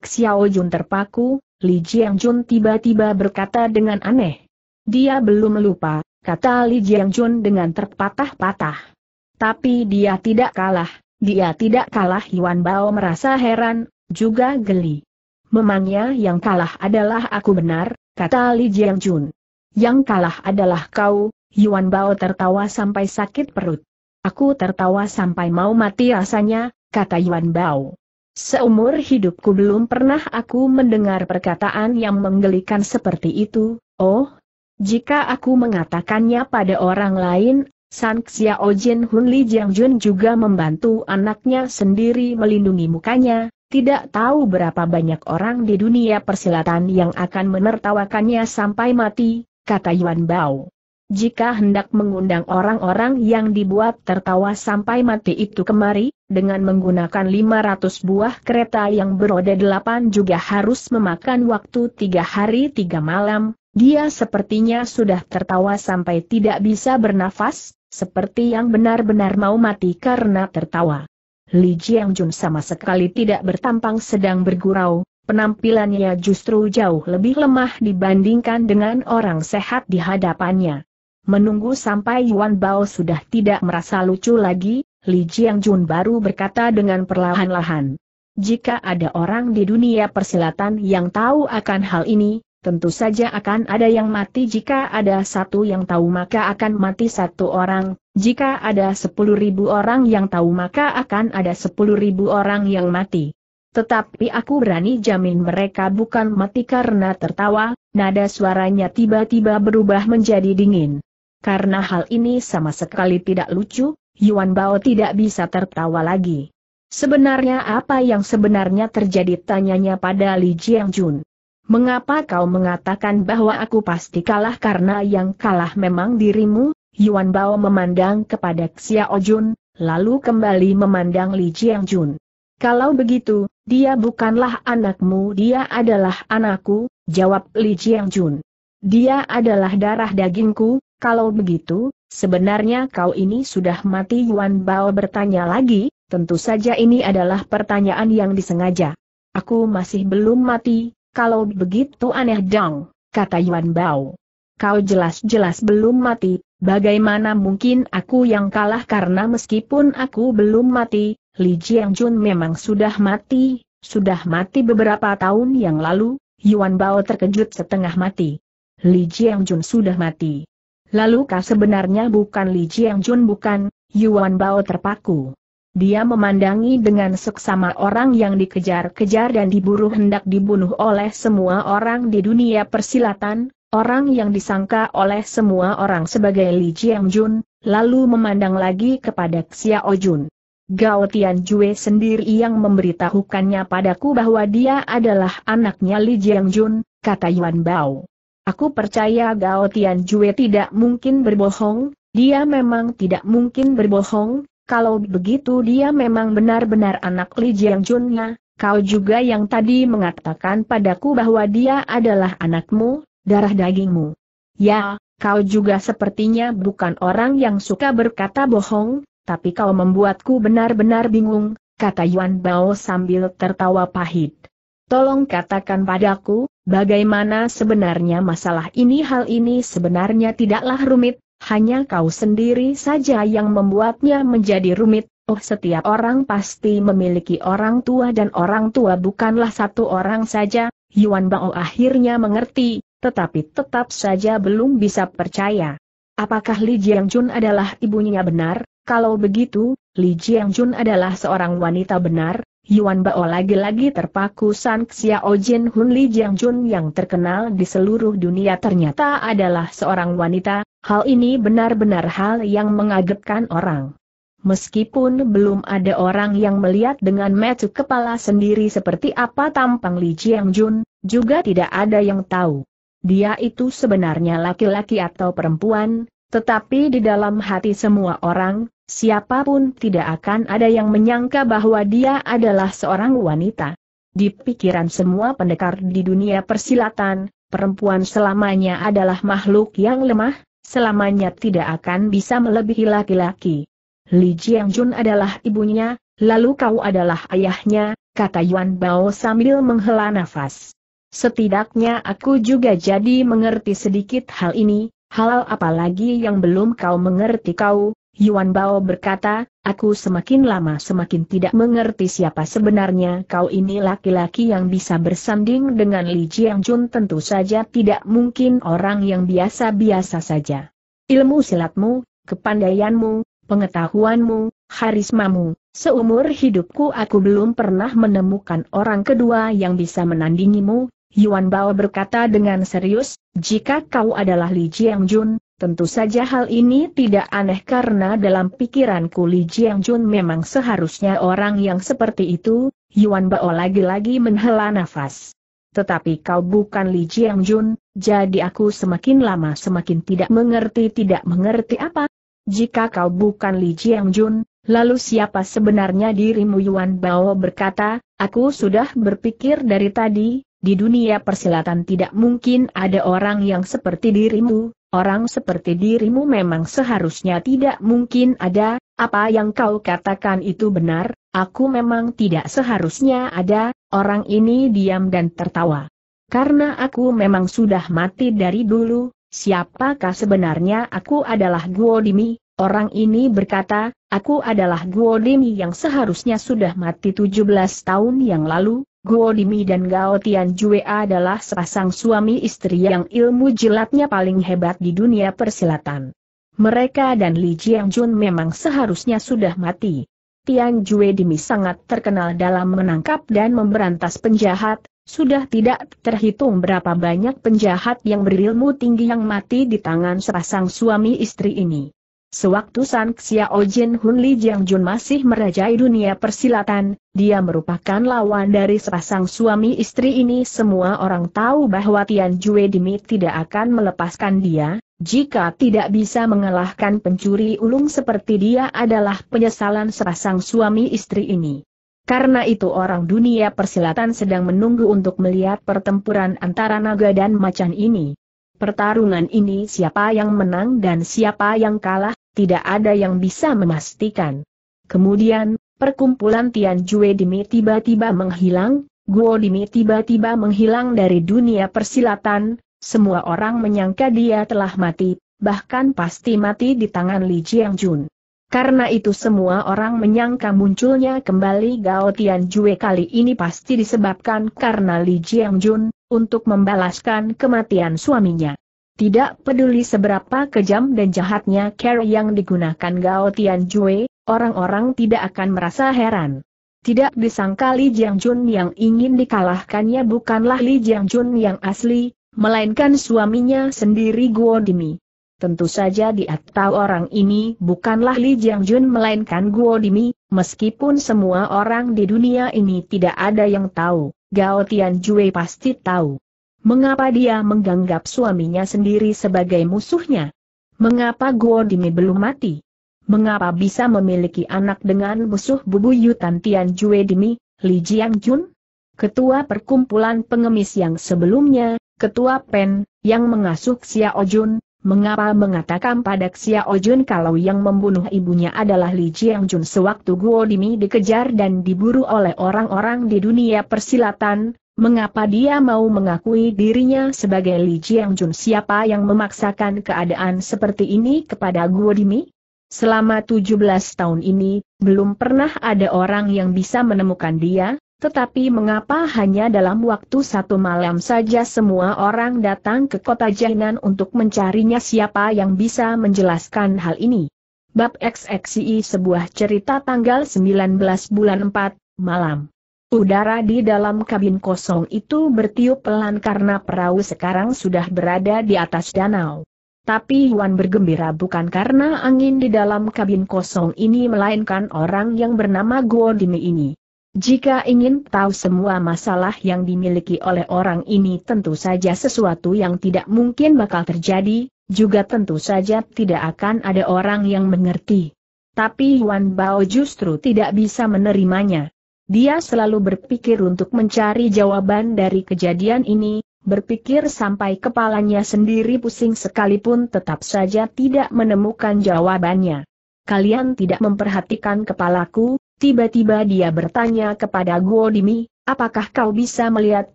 Xiao Jun terpaku, Li Jiang Jun tiba-tiba berkata dengan aneh. Dia belum lupa, kata Li Jiang Jun dengan terpatah-patah. Tapi dia tidak kalah, dia tidak kalah Yuan Bao merasa heran, juga geli. Memangnya yang kalah adalah aku benar, kata Li Jiang Jun. Yang kalah adalah kau, Yuan Bao tertawa sampai sakit perut. Aku tertawa sampai mau mati rasanya, kata Yuan Bao. Seumur hidupku belum pernah aku mendengar perkataan yang menggelikan seperti itu, oh, jika aku mengatakannya pada orang lain, San Xiao Jin Hun Li Jiang Jun juga membantu anaknya sendiri melindungi mukanya, tidak tahu berapa banyak orang di dunia persilatan yang akan menertawakannya sampai mati, kata Yuan Bao. Jika hendak mengundang orang-orang yang dibuat tertawa sampai mati itu kemari, dengan menggunakan 500 buah kereta yang beroda delapan juga harus memakan waktu tiga hari tiga malam, dia sepertinya sudah tertawa sampai tidak bisa bernafas, seperti yang benar-benar mau mati karena tertawa. Li Jiangjun sama sekali tidak bertampang sedang bergurau, penampilannya justru jauh lebih lemah dibandingkan dengan orang sehat di hadapannya. Menunggu sampai Yuan Bao sudah tidak merasa lucu lagi, Li Jiang Jun baru berkata dengan perlahan-lahan. Jika ada orang di dunia persilatan yang tahu akan hal ini, tentu saja akan ada yang mati jika ada satu yang tahu maka akan mati satu orang, jika ada sepuluh ribu orang yang tahu maka akan ada sepuluh ribu orang yang mati. Tetapi aku berani jamin mereka bukan mati karena tertawa, nada suaranya tiba-tiba berubah menjadi dingin. Karena hal ini sama sekali tidak lucu, Yuan Bao tidak bisa tertawa lagi. Sebenarnya apa yang sebenarnya terjadi tanyanya pada Li Jiang Jun. Mengapa kau mengatakan bahwa aku pasti kalah karena yang kalah memang dirimu? Yuan Bao memandang kepada Xiao Jun, lalu kembali memandang Li Jiang Jun. Kalau begitu, dia bukanlah anakmu dia adalah anakku, jawab Li Jiang Jun. Dia adalah darah dagingku, kalau begitu, sebenarnya kau ini sudah mati Yuan Bao bertanya lagi, tentu saja ini adalah pertanyaan yang disengaja. Aku masih belum mati, kalau begitu aneh dong, kata Yuan Bao. Kau jelas-jelas belum mati, bagaimana mungkin aku yang kalah karena meskipun aku belum mati, Li Jiang Jun memang sudah mati, sudah mati beberapa tahun yang lalu, Yuan Bao terkejut setengah mati. Li Jiang Jun sudah mati. Lalukah sebenarnya bukan Li Jiang Jun bukan, Yuan Bao terpaku. Dia memandangi dengan seksama orang yang dikejar-kejar dan diburu hendak dibunuh oleh semua orang di dunia persilatan, orang yang disangka oleh semua orang sebagai Li Jiang Jun, lalu memandang lagi kepada Xiao Jun. Gao Tian Jue sendiri yang memberitahukannya padaku bahwa dia adalah anaknya Li Jiang Jun, kata Yuan Bao. Aku percaya Gao Tian Jue tidak mungkin berbohong, dia memang tidak mungkin berbohong, kalau begitu dia memang benar-benar anak Li Jiang Junnya, kau juga yang tadi mengatakan padaku bahwa dia adalah anakmu, darah dagingmu. Ya, kau juga sepertinya bukan orang yang suka berkata bohong, tapi kau membuatku benar-benar bingung, kata Yuan Bao sambil tertawa pahit. Tolong katakan padaku, bagaimana sebenarnya masalah ini hal ini sebenarnya tidaklah rumit, hanya kau sendiri saja yang membuatnya menjadi rumit, Oh setiap orang pasti memiliki orang tua dan orang tua bukanlah satu orang saja, Yuan Bao akhirnya mengerti, tetapi tetap saja belum bisa percaya. Apakah Li Jiang Jun adalah ibunya benar? Kalau begitu, Li Jiangjun adalah seorang wanita benar, Yuan Bao lagi-lagi terpaku San Xiao Jin Hun Li Jiangjun yang terkenal di seluruh dunia ternyata adalah seorang wanita, hal ini benar-benar hal yang mengagetkan orang. Meskipun belum ada orang yang melihat dengan metu kepala sendiri seperti apa tampang Li Jiangjun, juga tidak ada yang tahu. Dia itu sebenarnya laki-laki atau perempuan, tetapi di dalam hati semua orang, siapapun tidak akan ada yang menyangka bahwa dia adalah seorang wanita. Di pikiran semua pendekar di dunia persilatan, perempuan selamanya adalah makhluk yang lemah, selamanya tidak akan bisa melebihi laki-laki. Li Jiangjun adalah ibunya, lalu kau adalah ayahnya, kata Yuan Bao sambil menghela nafas. Setidaknya aku juga jadi mengerti sedikit hal ini, Halal apalagi yang belum kau mengerti kau, Yuan Bao berkata, aku semakin lama semakin tidak mengerti siapa sebenarnya kau ini laki-laki yang bisa bersanding dengan Li Jiang Jun tentu saja tidak mungkin orang yang biasa-biasa saja. Ilmu silatmu, kepandaianmu, pengetahuanmu, harismamu, seumur hidupku aku belum pernah menemukan orang kedua yang bisa menandingimu, Yuan Bao berkata dengan serius, jika kau adalah Li Jiang Jun, tentu saja hal ini tidak aneh karena dalam pikiranku Li Jiang Jun memang seharusnya orang yang seperti itu, Yuan Bao lagi-lagi menghela nafas. Tetapi kau bukan Li Jiang Jun, jadi aku semakin lama semakin tidak mengerti tidak mengerti apa. Jika kau bukan Li Jiang Jun, lalu siapa sebenarnya dirimu Yuan Bao berkata, aku sudah berpikir dari tadi, di dunia persilatan tidak mungkin ada orang yang seperti dirimu, orang seperti dirimu memang seharusnya tidak mungkin ada, apa yang kau katakan itu benar, aku memang tidak seharusnya ada, orang ini diam dan tertawa. Karena aku memang sudah mati dari dulu, siapakah sebenarnya aku adalah Guodimi, Orang ini berkata, aku adalah Guodemi yang seharusnya sudah mati 17 tahun yang lalu, Guo Dimi dan Gao Tian Jue adalah sepasang suami istri yang ilmu jilatnya paling hebat di dunia persilatan. Mereka dan Li Jiang Jun memang seharusnya sudah mati. Tian Jue Dimi sangat terkenal dalam menangkap dan memberantas penjahat, sudah tidak terhitung berapa banyak penjahat yang berilmu tinggi yang mati di tangan sepasang suami istri ini. Sewaktu San Xiao Jin Hun Li Jiang Jun masih merajai dunia persilatan, dia merupakan lawan dari sepasang suami istri ini semua orang tahu bahwa Tian Jue Dimi tidak akan melepaskan dia, jika tidak bisa mengalahkan pencuri ulung seperti dia adalah penyesalan sepasang suami istri ini. Karena itu orang dunia persilatan sedang menunggu untuk melihat pertempuran antara naga dan macan ini. Pertarungan ini siapa yang menang dan siapa yang kalah, tidak ada yang bisa memastikan. Kemudian, perkumpulan Tian Jue Dimi tiba-tiba menghilang, Guo Dimi tiba-tiba menghilang dari dunia persilatan, semua orang menyangka dia telah mati, bahkan pasti mati di tangan Li Jiang Jun. Karena itu semua orang menyangka munculnya kembali Gao Tian Jue kali ini pasti disebabkan karena Li Jiang Jun, untuk membalaskan kematian suaminya. Tidak peduli seberapa kejam dan jahatnya care yang digunakan Gao Tianjue, orang-orang tidak akan merasa heran. Tidak disangka Li Jun yang ingin dikalahkannya bukanlah Li Jun yang asli, melainkan suaminya sendiri Guo Dimi. Tentu saja dia tahu orang ini bukanlah Li Jiangjun melainkan Guo Dimi, meskipun semua orang di dunia ini tidak ada yang tahu, Gao Tianjue pasti tahu. Mengapa dia menganggap suaminya sendiri sebagai musuhnya? Mengapa Guo Dimi belum mati? Mengapa bisa memiliki anak dengan musuh bubuyutan Jue Dimi, Li Jiangjun? Ketua perkumpulan pengemis yang sebelumnya, Ketua Pen, yang mengasuh Xiao Jun, Mengapa mengatakan pada Xiao Ojun kalau yang membunuh ibunya adalah Li Jiang Jun sewaktu Guo Dimi dikejar dan diburu oleh orang-orang di dunia persilatan, mengapa dia mau mengakui dirinya sebagai Li Jiang Jun siapa yang memaksakan keadaan seperti ini kepada Guo Dimi? Selama 17 tahun ini, belum pernah ada orang yang bisa menemukan dia, tetapi mengapa hanya dalam waktu satu malam saja semua orang datang ke kota Jainan untuk mencarinya siapa yang bisa menjelaskan hal ini? Bab XXI sebuah cerita tanggal 19 bulan 4, malam. Udara di dalam kabin kosong itu bertiup pelan karena perahu sekarang sudah berada di atas danau. Tapi Yuan bergembira bukan karena angin di dalam kabin kosong ini melainkan orang yang bernama Guodini ini. Jika ingin tahu semua masalah yang dimiliki oleh orang ini tentu saja sesuatu yang tidak mungkin bakal terjadi, juga tentu saja tidak akan ada orang yang mengerti. Tapi Wan Bao justru tidak bisa menerimanya. Dia selalu berpikir untuk mencari jawaban dari kejadian ini, berpikir sampai kepalanya sendiri pusing sekalipun tetap saja tidak menemukan jawabannya. Kalian tidak memperhatikan kepalaku, Tiba-tiba dia bertanya kepada Guo Guodimi, apakah kau bisa melihat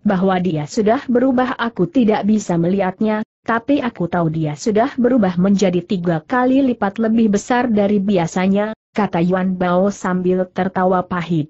bahwa dia sudah berubah? Aku tidak bisa melihatnya, tapi aku tahu dia sudah berubah menjadi tiga kali lipat lebih besar dari biasanya, kata Yuan Bao sambil tertawa pahit.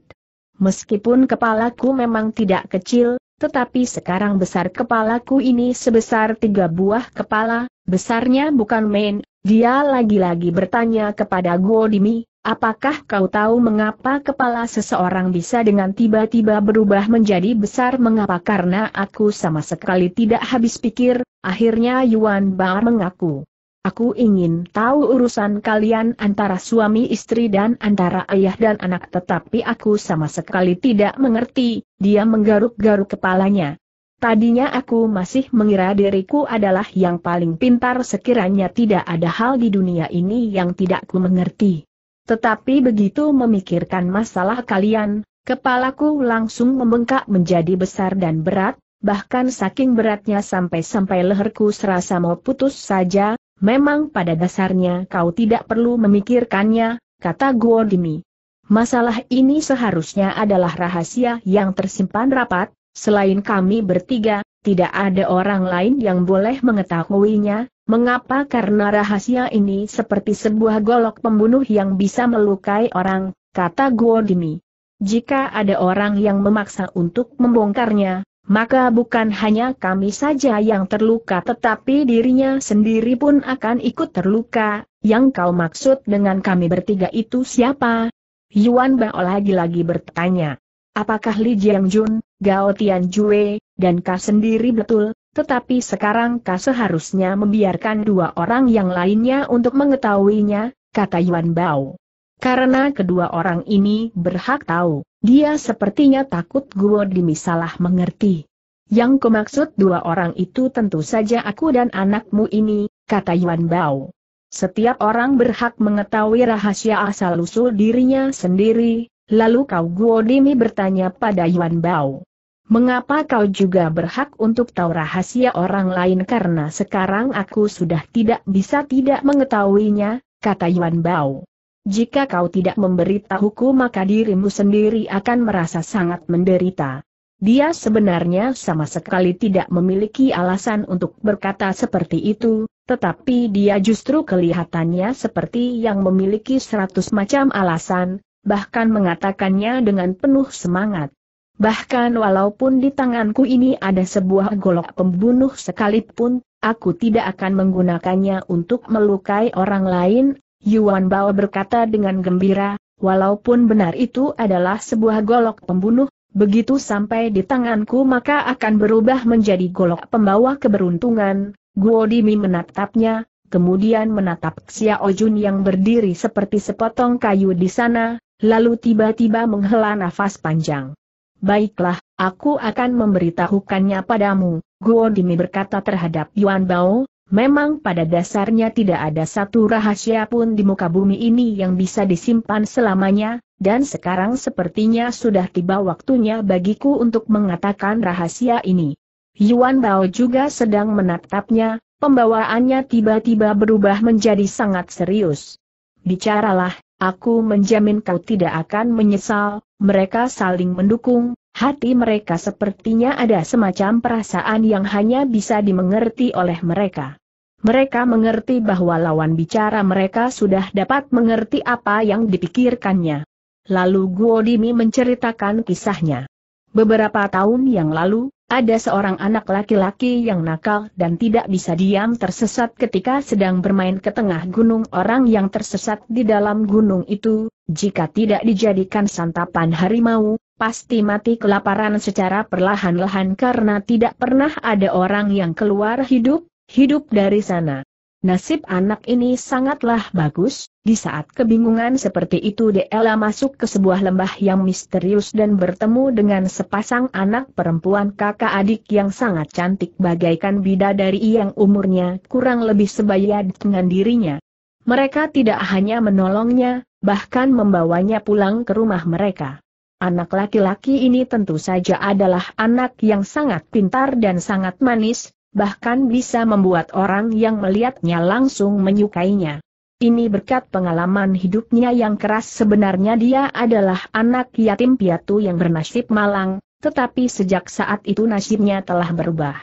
Meskipun kepalaku memang tidak kecil, tetapi sekarang besar kepalaku ini sebesar tiga buah kepala, besarnya bukan main, dia lagi-lagi bertanya kepada Guo Dimi, apakah kau tahu mengapa kepala seseorang bisa dengan tiba-tiba berubah menjadi besar mengapa karena aku sama sekali tidak habis pikir, akhirnya Yuan Ba mengaku. Aku ingin tahu urusan kalian antara suami istri dan antara ayah dan anak tetapi aku sama sekali tidak mengerti, dia menggaruk-garuk kepalanya. Tadinya aku masih mengira diriku adalah yang paling pintar sekiranya tidak ada hal di dunia ini yang tidak ku mengerti. Tetapi begitu memikirkan masalah kalian, kepalaku langsung membengkak menjadi besar dan berat, bahkan saking beratnya sampai-sampai leherku serasa mau putus saja, memang pada dasarnya kau tidak perlu memikirkannya, kata Guodimi. Masalah ini seharusnya adalah rahasia yang tersimpan rapat, Selain kami bertiga, tidak ada orang lain yang boleh mengetahuinya, mengapa karena rahasia ini seperti sebuah golok pembunuh yang bisa melukai orang, kata Guodimi. Jika ada orang yang memaksa untuk membongkarnya, maka bukan hanya kami saja yang terluka tetapi dirinya sendiri pun akan ikut terluka, yang kau maksud dengan kami bertiga itu siapa? Yuan Bao lagi-lagi bertanya. Apakah Li Jiangjun, Gao Tianjue, dan Ka sendiri betul, tetapi sekarang Ka seharusnya membiarkan dua orang yang lainnya untuk mengetahuinya, kata Yuan Bao. Karena kedua orang ini berhak tahu, dia sepertinya takut Guo Dimi salah mengerti. Yang kumaksud dua orang itu tentu saja aku dan anakmu ini, kata Yuan Bao. Setiap orang berhak mengetahui rahasia asal-usul dirinya sendiri, Lalu Kau Guo Guodimi bertanya pada Yuan Bao. Mengapa kau juga berhak untuk tahu rahasia orang lain karena sekarang aku sudah tidak bisa tidak mengetahuinya, kata Yuan Bao. Jika kau tidak memberitahuku maka dirimu sendiri akan merasa sangat menderita. Dia sebenarnya sama sekali tidak memiliki alasan untuk berkata seperti itu, tetapi dia justru kelihatannya seperti yang memiliki seratus macam alasan, bahkan mengatakannya dengan penuh semangat. Bahkan walaupun di tanganku ini ada sebuah golok pembunuh sekalipun, aku tidak akan menggunakannya untuk melukai orang lain, Yuan Bao berkata dengan gembira, walaupun benar itu adalah sebuah golok pembunuh, begitu sampai di tanganku maka akan berubah menjadi golok pembawa keberuntungan, Guo Dimi menatapnya, kemudian menatap Xiao Jun yang berdiri seperti sepotong kayu di sana, lalu tiba-tiba menghela nafas panjang. Baiklah, aku akan memberitahukannya padamu, Guo Dimi berkata terhadap Yuan Bao, memang pada dasarnya tidak ada satu rahasia pun di muka bumi ini yang bisa disimpan selamanya, dan sekarang sepertinya sudah tiba waktunya bagiku untuk mengatakan rahasia ini. Yuan Bao juga sedang menatapnya, pembawaannya tiba-tiba berubah menjadi sangat serius. Bicaralah, Aku menjamin kau tidak akan menyesal, mereka saling mendukung, hati mereka sepertinya ada semacam perasaan yang hanya bisa dimengerti oleh mereka. Mereka mengerti bahwa lawan bicara mereka sudah dapat mengerti apa yang dipikirkannya. Lalu Guodimi menceritakan kisahnya. Beberapa tahun yang lalu, ada seorang anak laki-laki yang nakal dan tidak bisa diam tersesat ketika sedang bermain ke tengah gunung orang yang tersesat di dalam gunung itu, jika tidak dijadikan santapan harimau, pasti mati kelaparan secara perlahan-lahan karena tidak pernah ada orang yang keluar hidup, hidup dari sana. Nasib anak ini sangatlah bagus, di saat kebingungan seperti itu Dela masuk ke sebuah lembah yang misterius dan bertemu dengan sepasang anak perempuan kakak adik yang sangat cantik bagaikan bidadari yang umurnya kurang lebih sebaya dengan dirinya. Mereka tidak hanya menolongnya, bahkan membawanya pulang ke rumah mereka. Anak laki-laki ini tentu saja adalah anak yang sangat pintar dan sangat manis, bahkan bisa membuat orang yang melihatnya langsung menyukainya. Ini berkat pengalaman hidupnya yang keras sebenarnya dia adalah anak yatim piatu yang bernasib malang, tetapi sejak saat itu nasibnya telah berubah.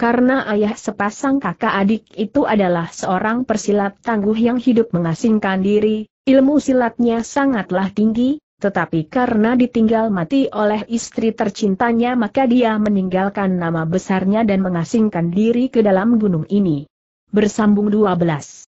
Karena ayah sepasang kakak adik itu adalah seorang persilat tangguh yang hidup mengasingkan diri, ilmu silatnya sangatlah tinggi, tetapi karena ditinggal mati oleh istri tercintanya maka dia meninggalkan nama besarnya dan mengasingkan diri ke dalam gunung ini. Bersambung 12